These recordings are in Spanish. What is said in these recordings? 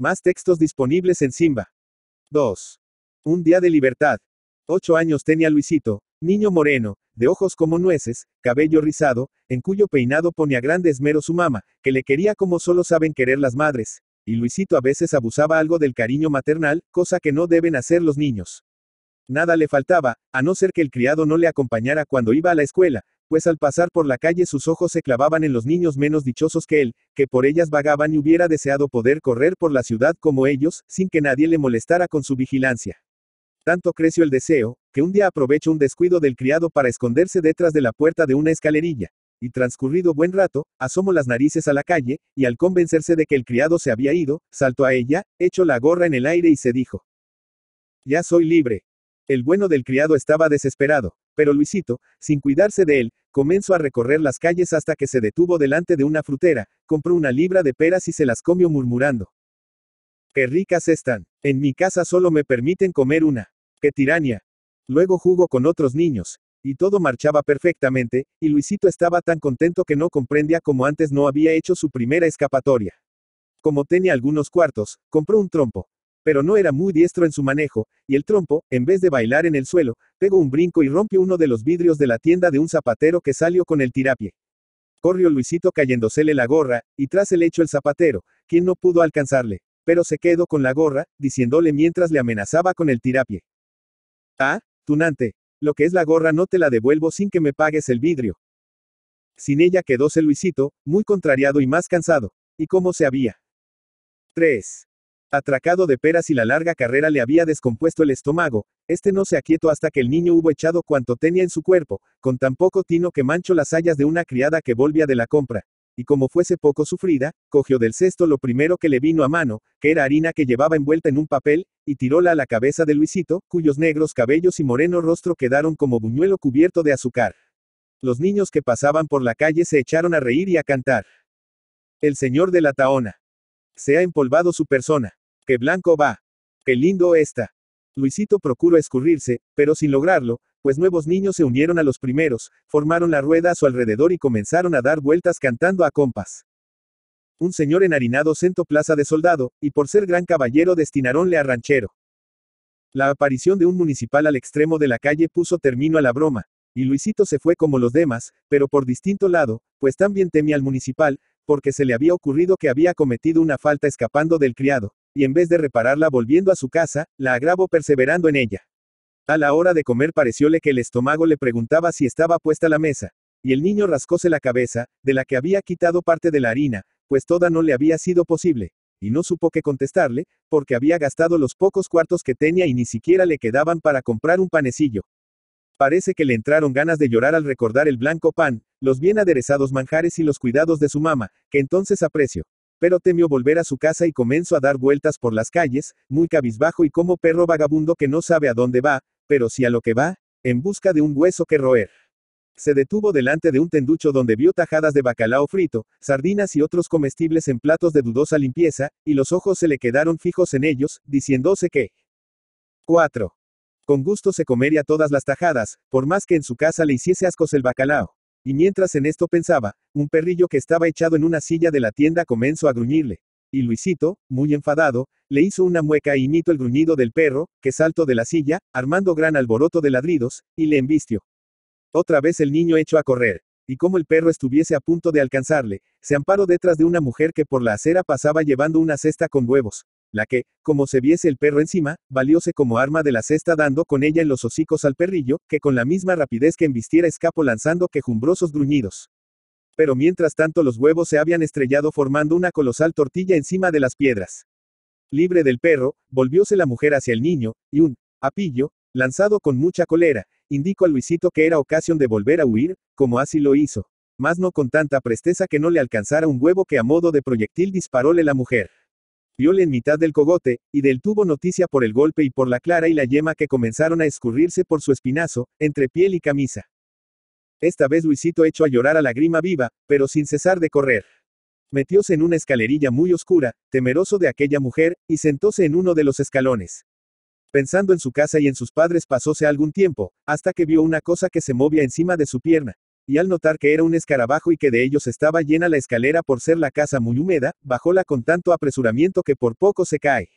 Más textos disponibles en Simba. 2. Un día de libertad. Ocho años tenía Luisito, niño moreno, de ojos como nueces, cabello rizado, en cuyo peinado ponía grande esmero su mamá, que le quería como solo saben querer las madres, y Luisito a veces abusaba algo del cariño maternal, cosa que no deben hacer los niños. Nada le faltaba, a no ser que el criado no le acompañara cuando iba a la escuela, pues al pasar por la calle sus ojos se clavaban en los niños menos dichosos que él, que por ellas vagaban y hubiera deseado poder correr por la ciudad como ellos, sin que nadie le molestara con su vigilancia. Tanto creció el deseo, que un día aprovecho un descuido del criado para esconderse detrás de la puerta de una escalerilla, y transcurrido buen rato, asomó las narices a la calle, y al convencerse de que el criado se había ido, saltó a ella, echó la gorra en el aire y se dijo, Ya soy libre. El bueno del criado estaba desesperado, pero Luisito, sin cuidarse de él, comenzó a recorrer las calles hasta que se detuvo delante de una frutera, compró una libra de peras y se las comió murmurando. Qué ricas están. En mi casa solo me permiten comer una. Qué tirania. Luego jugó con otros niños, y todo marchaba perfectamente, y Luisito estaba tan contento que no comprendía cómo antes no había hecho su primera escapatoria. Como tenía algunos cuartos, compró un trompo, pero no era muy diestro en su manejo, y el trompo, en vez de bailar en el suelo, pegó un brinco y rompió uno de los vidrios de la tienda de un zapatero que salió con el tirapie. Corrió Luisito cayéndosele la gorra, y tras el hecho el zapatero, quien no pudo alcanzarle, pero se quedó con la gorra, diciéndole mientras le amenazaba con el tirapie. Ah, tunante, lo que es la gorra no te la devuelvo sin que me pagues el vidrio. Sin ella quedóse Luisito, muy contrariado y más cansado, y cómo se había. 3. Atracado de peras y la larga carrera le había descompuesto el estómago, este no se aquietó hasta que el niño hubo echado cuanto tenía en su cuerpo, con tan poco tino que manchó las sayas de una criada que volvía de la compra. Y como fuese poco sufrida, cogió del cesto lo primero que le vino a mano, que era harina que llevaba envuelta en un papel, y tiróla a la cabeza de Luisito, cuyos negros cabellos y moreno rostro quedaron como buñuelo cubierto de azúcar. Los niños que pasaban por la calle se echaron a reír y a cantar. El señor de la taona. Se ha empolvado su persona. ¡Qué blanco va! ¡Qué lindo está! Luisito procuró escurrirse, pero sin lograrlo, pues nuevos niños se unieron a los primeros, formaron la rueda a su alrededor y comenzaron a dar vueltas cantando a compas. Un señor enharinado sentó plaza de soldado, y por ser gran caballero destinaronle a ranchero. La aparición de un municipal al extremo de la calle puso término a la broma, y Luisito se fue como los demás, pero por distinto lado, pues también temía al municipal, porque se le había ocurrido que había cometido una falta escapando del criado, y en vez de repararla volviendo a su casa, la agravó perseverando en ella. A la hora de comer parecióle que el estómago le preguntaba si estaba puesta la mesa, y el niño rascóse la cabeza, de la que había quitado parte de la harina, pues toda no le había sido posible, y no supo qué contestarle, porque había gastado los pocos cuartos que tenía y ni siquiera le quedaban para comprar un panecillo. Parece que le entraron ganas de llorar al recordar el blanco pan, los bien aderezados manjares y los cuidados de su mamá, que entonces aprecio. Pero temió volver a su casa y comenzó a dar vueltas por las calles, muy cabizbajo y como perro vagabundo que no sabe a dónde va, pero si a lo que va, en busca de un hueso que roer. Se detuvo delante de un tenducho donde vio tajadas de bacalao frito, sardinas y otros comestibles en platos de dudosa limpieza, y los ojos se le quedaron fijos en ellos, diciéndose que 4. Con gusto se comería todas las tajadas, por más que en su casa le hiciese ascos el bacalao. Y mientras en esto pensaba, un perrillo que estaba echado en una silla de la tienda comenzó a gruñirle. Y Luisito, muy enfadado, le hizo una mueca y imitó el gruñido del perro, que saltó de la silla, armando gran alboroto de ladridos, y le embistió. Otra vez el niño echó a correr, y como el perro estuviese a punto de alcanzarle, se amparó detrás de una mujer que por la acera pasaba llevando una cesta con huevos la que, como se viese el perro encima, valióse como arma de la cesta dando con ella en los hocicos al perrillo, que con la misma rapidez que embistiera escapo lanzando quejumbrosos gruñidos. Pero mientras tanto los huevos se habían estrellado formando una colosal tortilla encima de las piedras. Libre del perro, volvióse la mujer hacia el niño, y un apillo, lanzado con mucha colera, indicó a Luisito que era ocasión de volver a huir, como así lo hizo, mas no con tanta presteza que no le alcanzara un huevo que a modo de proyectil disparóle la mujer viole en mitad del cogote, y del tuvo noticia por el golpe y por la clara y la yema que comenzaron a escurrirse por su espinazo, entre piel y camisa. Esta vez Luisito echó a llorar a lágrima viva, pero sin cesar de correr. Metióse en una escalerilla muy oscura, temeroso de aquella mujer, y sentóse en uno de los escalones. Pensando en su casa y en sus padres pasóse algún tiempo, hasta que vio una cosa que se movía encima de su pierna, y al notar que era un escarabajo y que de ellos estaba llena la escalera por ser la casa muy húmeda, bajóla con tanto apresuramiento que por poco se cae.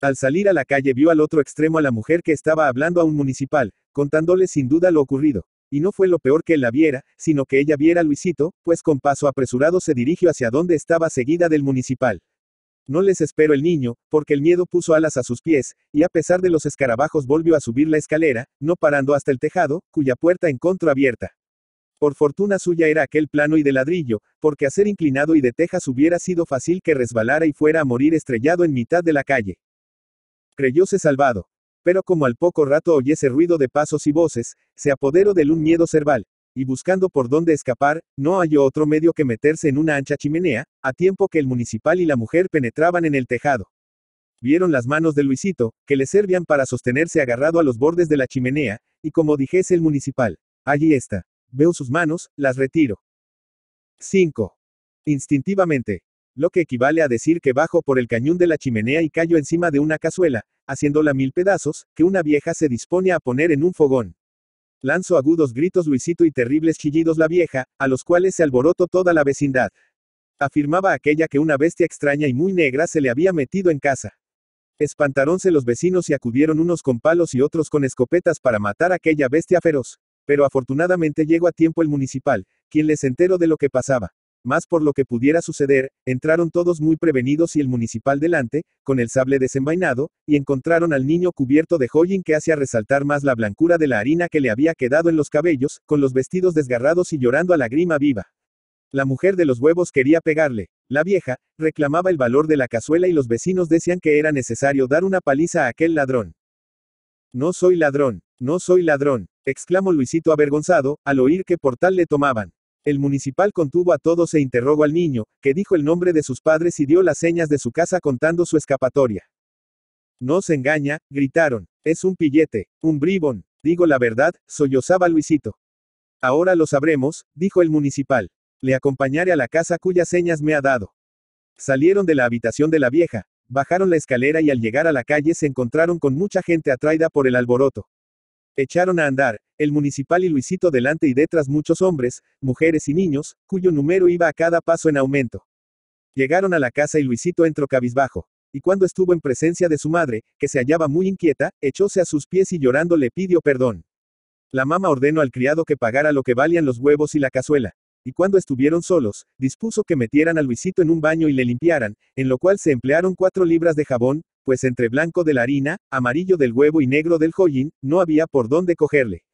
Al salir a la calle vio al otro extremo a la mujer que estaba hablando a un municipal, contándole sin duda lo ocurrido. Y no fue lo peor que él la viera, sino que ella viera a Luisito, pues con paso apresurado se dirigió hacia donde estaba seguida del municipal. No les esperó el niño, porque el miedo puso alas a sus pies, y a pesar de los escarabajos volvió a subir la escalera, no parando hasta el tejado, cuya puerta encontró abierta. Por fortuna suya era aquel plano y de ladrillo, porque a ser inclinado y de tejas hubiera sido fácil que resbalara y fuera a morir estrellado en mitad de la calle. Creyóse salvado. Pero como al poco rato oyese ruido de pasos y voces, se apoderó del un miedo cerval, y buscando por dónde escapar, no halló otro medio que meterse en una ancha chimenea, a tiempo que el municipal y la mujer penetraban en el tejado. Vieron las manos de Luisito, que le servían para sostenerse agarrado a los bordes de la chimenea, y como dijese el municipal, allí está. Veo sus manos, las retiro. 5. Instintivamente. Lo que equivale a decir que bajo por el cañón de la chimenea y callo encima de una cazuela, haciéndola mil pedazos, que una vieja se dispone a poner en un fogón. Lanzo agudos gritos Luisito y terribles chillidos la vieja, a los cuales se alborotó toda la vecindad. Afirmaba aquella que una bestia extraña y muy negra se le había metido en casa. Espantaronse los vecinos y acudieron unos con palos y otros con escopetas para matar a aquella bestia feroz. Pero afortunadamente llegó a tiempo el municipal, quien les enteró de lo que pasaba. Más por lo que pudiera suceder, entraron todos muy prevenidos y el municipal delante, con el sable desenvainado, y encontraron al niño cubierto de joyín que hacía resaltar más la blancura de la harina que le había quedado en los cabellos, con los vestidos desgarrados y llorando a lágrima viva. La mujer de los huevos quería pegarle. La vieja, reclamaba el valor de la cazuela y los vecinos decían que era necesario dar una paliza a aquel ladrón. No soy ladrón, no soy ladrón, exclamó Luisito avergonzado, al oír que por tal le tomaban. El municipal contuvo a todos e interrogó al niño, que dijo el nombre de sus padres y dio las señas de su casa contando su escapatoria. No se engaña, gritaron. Es un pillete, un bribón. Digo la verdad, sollozaba Luisito. Ahora lo sabremos, dijo el municipal. Le acompañaré a la casa cuyas señas me ha dado. Salieron de la habitación de la vieja, bajaron la escalera y al llegar a la calle se encontraron con mucha gente atraída por el alboroto. Echaron a andar, el municipal y Luisito delante y detrás muchos hombres, mujeres y niños, cuyo número iba a cada paso en aumento. Llegaron a la casa y Luisito entró cabizbajo. Y cuando estuvo en presencia de su madre, que se hallaba muy inquieta, echóse a sus pies y llorando le pidió perdón. La mamá ordenó al criado que pagara lo que valían los huevos y la cazuela. Y cuando estuvieron solos, dispuso que metieran a Luisito en un baño y le limpiaran, en lo cual se emplearon cuatro libras de jabón, pues entre blanco de la harina, amarillo del huevo y negro del joyín, no había por dónde cogerle.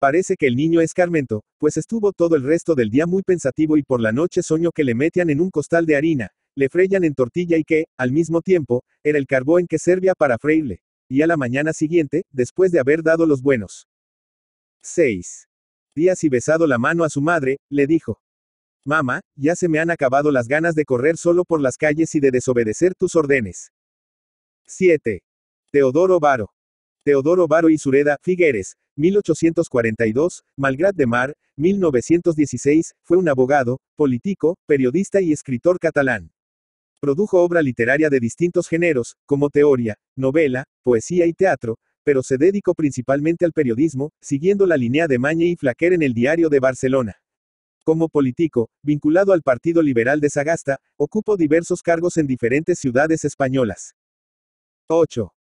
Parece que el niño es Carmento, pues estuvo todo el resto del día muy pensativo y por la noche soñó que le metían en un costal de harina, le freían en tortilla y que, al mismo tiempo, era el carbón que servía para freírle. Y a la mañana siguiente, después de haber dado los buenos 6 días y besado la mano a su madre, le dijo, Mamá, ya se me han acabado las ganas de correr solo por las calles y de desobedecer tus órdenes. 7. Teodoro Varo. Teodoro Varo y Sureda, Figueres, 1842, Malgrat de Mar, 1916, fue un abogado, político, periodista y escritor catalán. Produjo obra literaria de distintos géneros, como teoría, novela, poesía y teatro, pero se dedicó principalmente al periodismo, siguiendo la línea de Mañe y Flaquer en el Diario de Barcelona. Como político, vinculado al Partido Liberal de Sagasta, ocupó diversos cargos en diferentes ciudades españolas. 8.